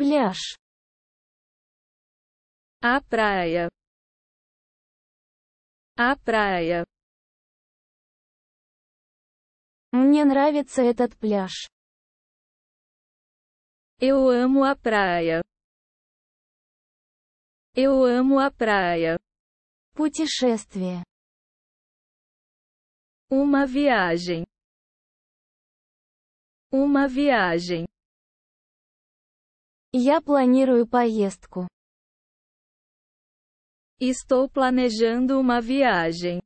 Pляж. A praia. A praia. Мне нравится этот пляж. Eu amo a praia. Eu amo a praia. Путешествие. Uma viagem. Uma viagem. Я планирую поездку. Estou planejando uma viagem.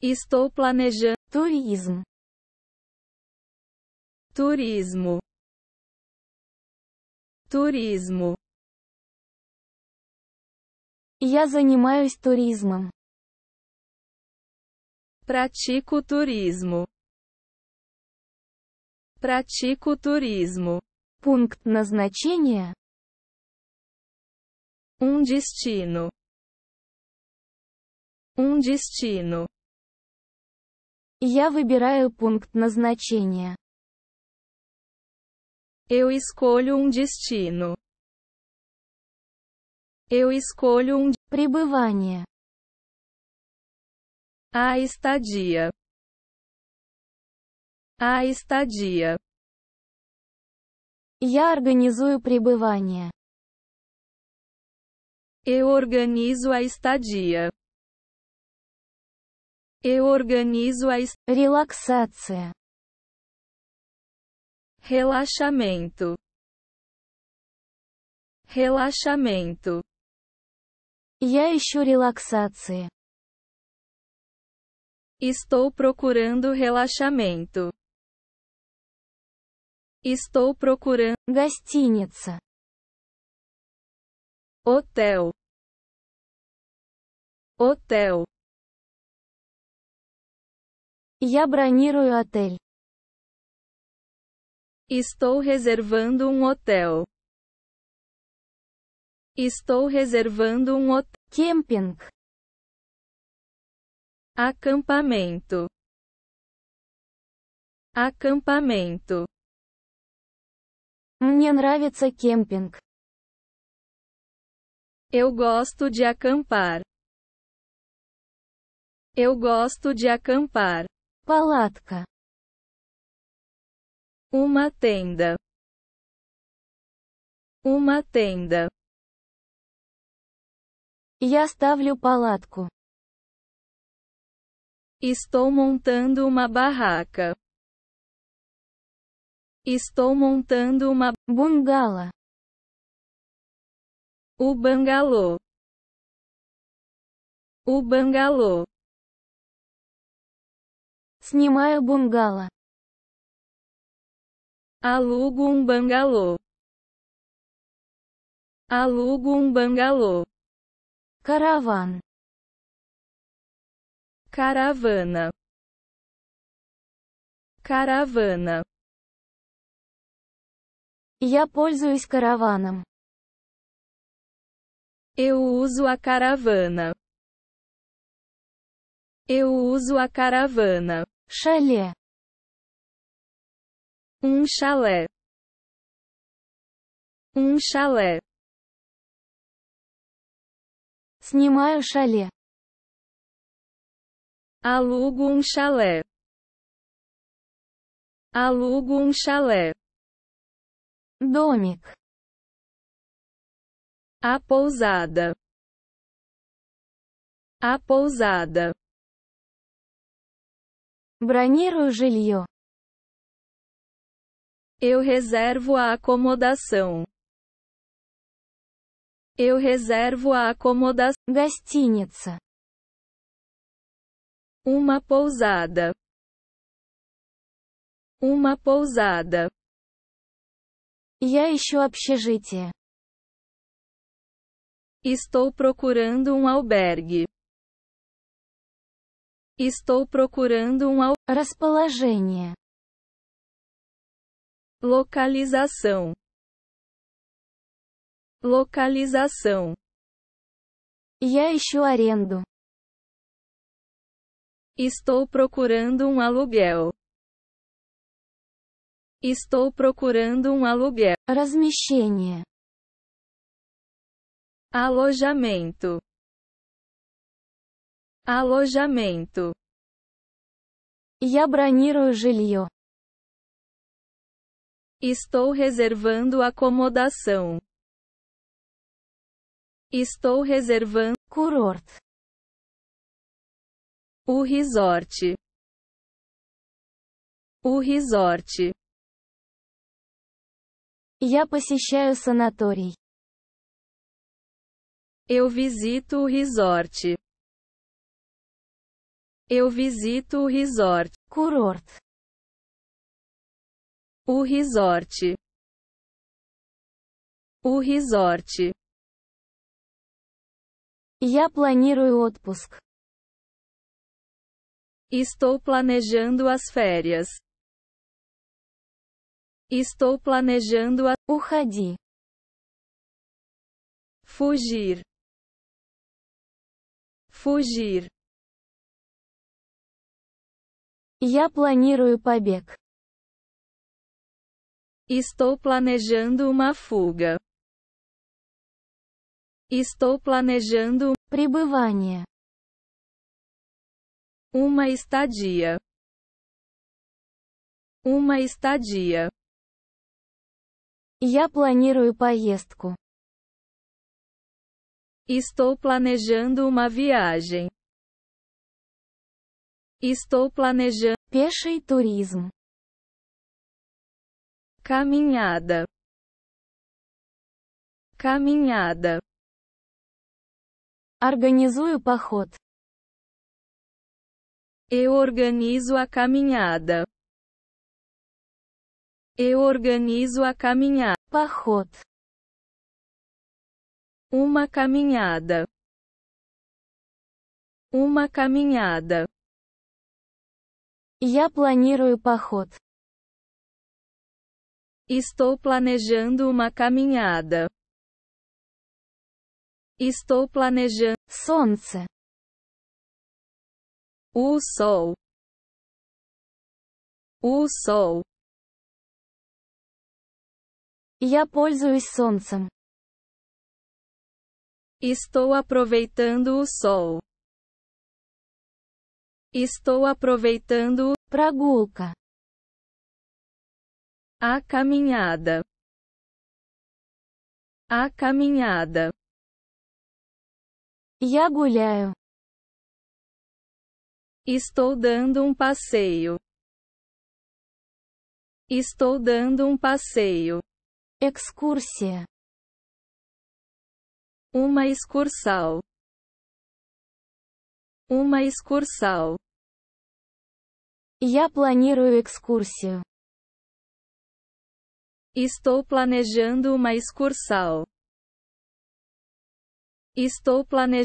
Estou planejando туризм. Turismo. Turismo. Я занимаюсь туризмом. Pratico turismo. Pratico turismo. Пункт назначения. Um destino. Um destino. Я выбираю пункт назначения. Eu escolho um destino. Eu escolho um пребывание. A estadia. A estadia. Я организую пребывание. Eu organizo a estadia. Eu organizo a est... Relaxamento. Relaxamento. Я ищу релаксации. Estou procurando relaxamento. Estou procurando. Гостиница. Hotel. Hotel. Я бронирую отель. Estou reservando um hotel. Estou reservando um hotel. Кемпинг. Acampamento. Acampamento. Мне нравится кемпинг. Eu gosto de acampar. Eu gosto de acampar. Палатка. Uma tenda. Uma tenda. Я ставлю палатку. Estou montando uma barraca. Estou montando uma bungala. O bangalô. O bangalô. Снимаю бунгало. Alugo um bangalô. Alugo um bangalô. Caravan. Caravana. Caravana. Я пользуюсь караваном. Eu uso a caravana. Eu uso a caravana. Chalé. Um chalé. Um chalé. Снимаю chalé. Alugo um chalé. Alugo um chalé. Домик. A pousada. A pousada. Бронирую жилье. Eu reservo a acomodação. Eu reservo a acomodação. Гостиница. Uma pousada. Uma pousada. Я ищу общежитие. Estou procurando um albergue. Estou procurando um al... Расположение. Localização. Localização. Я ищу аренду. Estou procurando um aluguel. Estou procurando um aluguel. Размещение. Alojamento. Alojamento. Я бронирую жилье. Estou reservando acomodação. Estou reservando курорт. O resort. O resort. Я посещаю санаторий. Eu visito o resort. Eu visito o resort. Курорт. O resort. O resort. Я планирую отпуск. Estou planejando as férias. Estou planejando a уходи. Fugir. Fugir. Я планирую побег. Estou planejando uma fuga. Estou planejando пребывание. Uma estadia. Uma estadia. Я планирую поездку. Estou planejando uma viagem. Estou planejando e turismo. Caminhada. Caminhada. o поход. Eu organizo a caminhada. Eu organizo a caminhada. Поход. Uma caminhada. Uma caminhada. Я планирую поход. Estou planejando uma caminhada. Estou planejando. Солнце. O sol. O sol. Я пользуюсь солнцем. Estou aproveitando o sol. Estou aproveitando прогулка. A caminhada. A caminhada. Я гуляю. Estou dando um passeio. Estou dando um passeio. Экскурсия. Uma excursão. Uma excursão. Я планирую экскурсию. Estou planejando uma excursão. Estou planejando